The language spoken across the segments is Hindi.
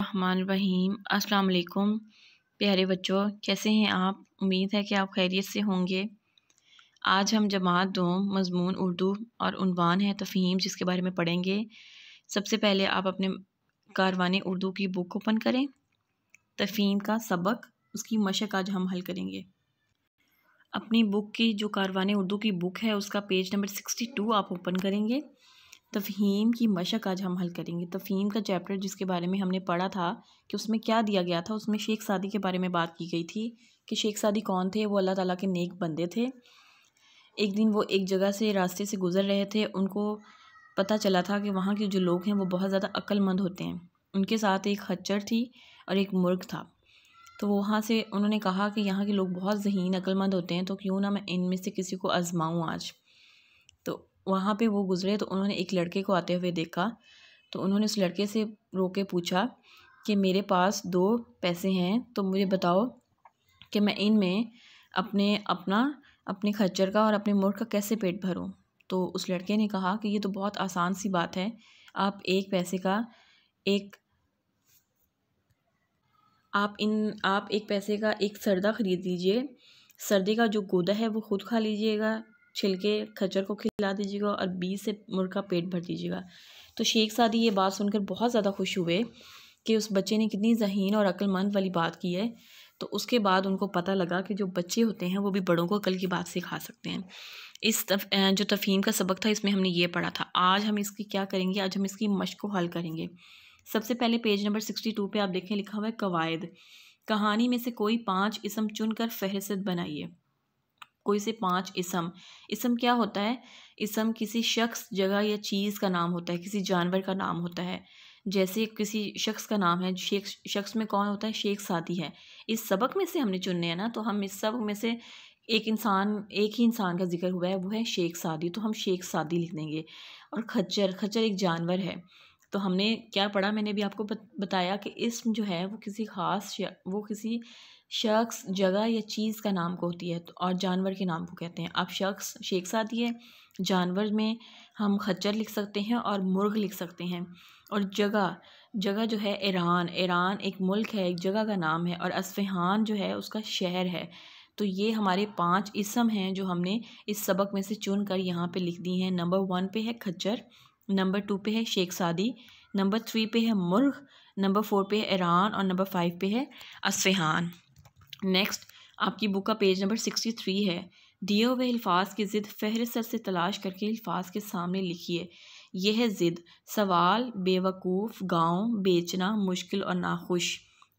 रहमान रहीम अस्सलाम वालेकुम प्यारे बच्चों कैसे हैं आप उम्मीद है कि आप खैरियत से होंगे आज हम जमात दो मज़मून उर्दू और उनवान है तफहीम जिसके बारे में पढ़ेंगे सबसे पहले आप अपने कारवान उर्दू की बुक ओपन करें तफहीम का सबक उसकी मशक आज हम हल करेंगे अपनी बुक की जो कारवान उर्दू की बुक है उसका पेज नंबर सिक्सटी टू आप ओपन करेंगे तफ़हीम की मशक आज हम हल करेंगे तफ़हीम का चैप्टर जिसके बारे में हमने पढ़ा था कि उसमें क्या दिया गया था उसमें शेख सादी के बारे में बात की गई थी कि शेख सादी कौन थे वो अल्लाह ताला के नेक बंदे थे एक दिन वो एक जगह से रास्ते से गुज़र रहे थे उनको पता चला था कि वहाँ के जो लोग हैं वो बहुत ज़्यादा अक्लमंद होते हैं उनके साथ एक खच्चर थी और एक मुर्ग था तो वहाँ से उन्होंने कहा कि यहाँ के लोग बहुत जहीन अक्लमंद होते हैं तो क्यों ना मैं इनमें से किसी को आजमाऊँ आज वहाँ पे वो गुज़रे तो उन्होंने एक लड़के को आते हुए देखा तो उन्होंने उस लड़के से रो के पूछा कि मेरे पास दो पैसे हैं तो मुझे बताओ कि मैं इनमें अपने अपना अपने खच्चर का और अपने मुर्ग का कैसे पेट भरूँ तो उस लड़के ने कहा कि ये तो बहुत आसान सी बात है आप एक पैसे का एक आप इन आप एक पैसे का एक सरदा ख़रीद लीजिए सर्दी का जो गोदा है वो खुद खा लीजिएगा छिलके खच्चर को खिला दीजिएगा और बीज से मुर्ग का पेट भर दीजिएगा तो शेख सादी ये बात सुनकर बहुत ज़्यादा खुश हुए कि उस बच्चे ने कितनी जहीन और अक्लमंद वाली बात की है तो उसके बाद उनको पता लगा कि जो बच्चे होते हैं वो भी बड़ों को अकल की बात सिखा सकते हैं इस तफ, जो तफ़ीम का सबक था इसमें हमने ये पढ़ा था आज हम इसकी क्या करेंगे आज हम इसकी मश को हल करेंगे सबसे पहले पेज नंबर सिक्सटी टू पर आप देखें लिखा हुआ है कवायद कहानी में से कोई पाँच इसम चुनकर फहरिस्त बनाइए कोई से पांच इसम इसम क्या होता है इसम किसी शख्स जगह या चीज़ का नाम होता है किसी जानवर का नाम होता है जैसे किसी शख्स का नाम है शेख शख्स में कौन होता है शेख सादी है इस सबक में से हमने चुनने हैं ना तो हम इस सबक में से एक इंसान एक ही इंसान का जिक्र हुआ है वो है शेख सादी तो हम शेख सादी लिख देंगे और खच्चर खच्चर एक जानवर है तो हमने क्या पढ़ा मैंने भी आपको बताया कि इसम जो है वो किसी ख़ास वो किसी शख्स जगह या चीज़ का नाम को होती है तो और जानवर के नाम को कहते हैं अब शख्स शेख साथी है जानवर में हम खच्चर लिख सकते हैं और मुर्ग लिख सकते हैं और जगह जगह जो है ईरान ईरान एक मुल्क है एक जगह का नाम है और असफहान जो है उसका शहर है तो ये हमारे पांच इसम हैं जो हमने इस सबक में से चुन कर यहाँ पर लिख दी हैं नंबर वन पे है खच्चर नंबर टू पे है शेख सादी नंबर थ्री पे है मुर्ग नंबर फोर पे है ईरान और नंबर फाइव पे है असफहान नेक्स्ट आपकी बुक का पेज नंबर सिक्सटी थ्री है दिए हुए अल्फाज की ज़िद फहरिस्त से तलाश करके अल्फाज के सामने लिखिए यह ज़िद सवाल बेवकूफ़ गाँव बेचना मुश्किल और नाखुश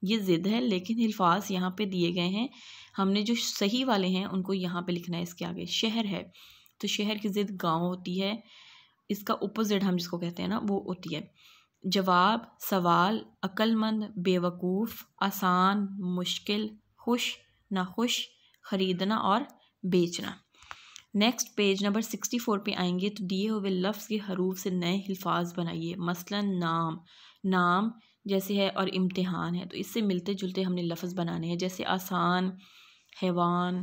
ये ज़िद है लेकिन अल्फाज यहाँ पे दिए गए हैं हमने जो सही वाले हैं उनको यहाँ पे लिखना है इसके आगे शहर है तो शहर की ज़िद गांव होती है इसका अपोजिट हम जिसको कहते हैं ना वो होती है जवाब सवाल अक्लमंद बेवकूफ़ आसान मुश्किल खुश नाखुश ख़रीदना और बेचना next page number sixty four पर आएंगे तो दिए हुए लफ्ज़ के हरूफ से नए अल्फाज बनाइए मसलन नाम नाम जैसे है और इम्तहान है तो इससे मिलते जुलते हमने लफ्ज़ बनाने हैं जैसे आसान हैवान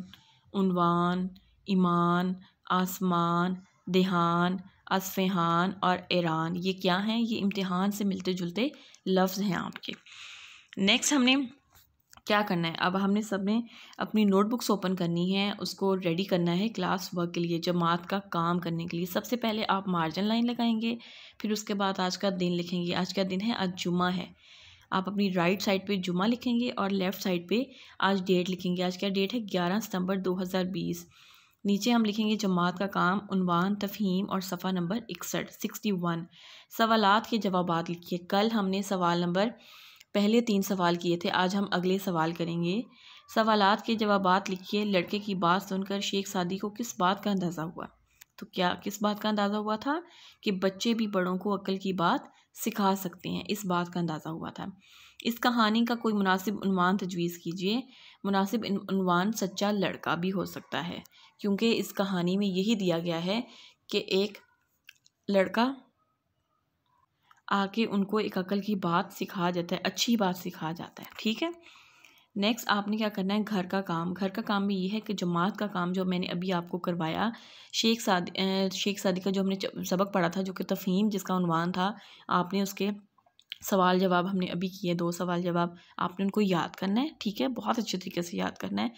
उनवान ईमान आसमान देहान असफहान और ईरान ये क्या हैं ये इम्तहान से मिलते जुलते लफ्ज़ हैं आपके नेक्स्ट हमने क्या करना है अब हमने सब ने अपनी नोटबुक्स ओपन करनी है उसको रेडी करना है क्लास वर्क के लिए जमात का काम करने के लिए सबसे पहले आप मार्जिन लाइन लगाएंगे फिर उसके बाद आज का दिन लिखेंगे आज का दिन है आज जुमा है आप अपनी राइट साइड पे जुमा लिखेंगे और लेफ़्ट साइड पे आज डेट लिखेंगे आज क्या डेट है ग्यारह सितंबर दो नीचे हम लिखेंगे जमात का काम उनवान तफहीम और सफ़ा नंबर इकसठ सिक्सटी वन सवालात के जवाब लिखिए कल हमने सवाल नंबर पहले तीन सवाल किए थे आज हम अगले सवाल करेंगे सवालात के जवाब लिखिए लड़के की बात सुनकर शेख सादी को किस बात का अंदाज़ा हुआ तो क्या किस बात का अंदाज़ा हुआ था कि बच्चे भी बड़ों को अक्ल की बात सिखा सकते हैं इस बात का अंदाज़ा हुआ था इस कहानी का कोई मुनासिब उनवान तजवीज़ कीजिए मुनासिब उनवान सच्चा लड़का भी हो सकता है क्योंकि इस कहानी में यही दिया गया है कि एक लड़का आके उनको एक अकल की बात सिखा जाता है अच्छी बात सिखा जाता है ठीक है नेक्स्ट आपने क्या करना है घर का काम घर का काम भी ये है कि जमात का काम जो मैंने अभी आपको करवाया शेख साद शेख सादी का जो हमने सबक पढ़ा था जो कि तफहीम जिसका उनवान था आपने उसके सवाल जवाब हमने अभी किए दो सवाल जवाब आपने उनको याद करना है ठीक है बहुत अच्छे तरीके से याद करना है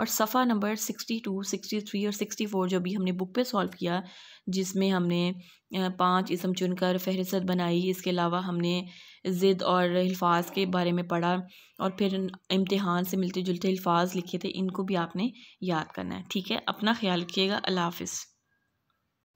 और सफ़ा number sixty two sixty three और सिक्सटी फोर जो भी हमने बुक पे सॉल्व किया जिसमें हमने पांच इसम चुनकर फहरिस्त बनाई इसके अलावा हमने ज़िद और अल्फाज के बारे में पढ़ा और फिर इम्तहान से मिलते जुलते अल्फाज लिखे थे इनको भी आपने याद करना है ठीक है अपना ख्याल रखिएगा अल्लाह हाफिज़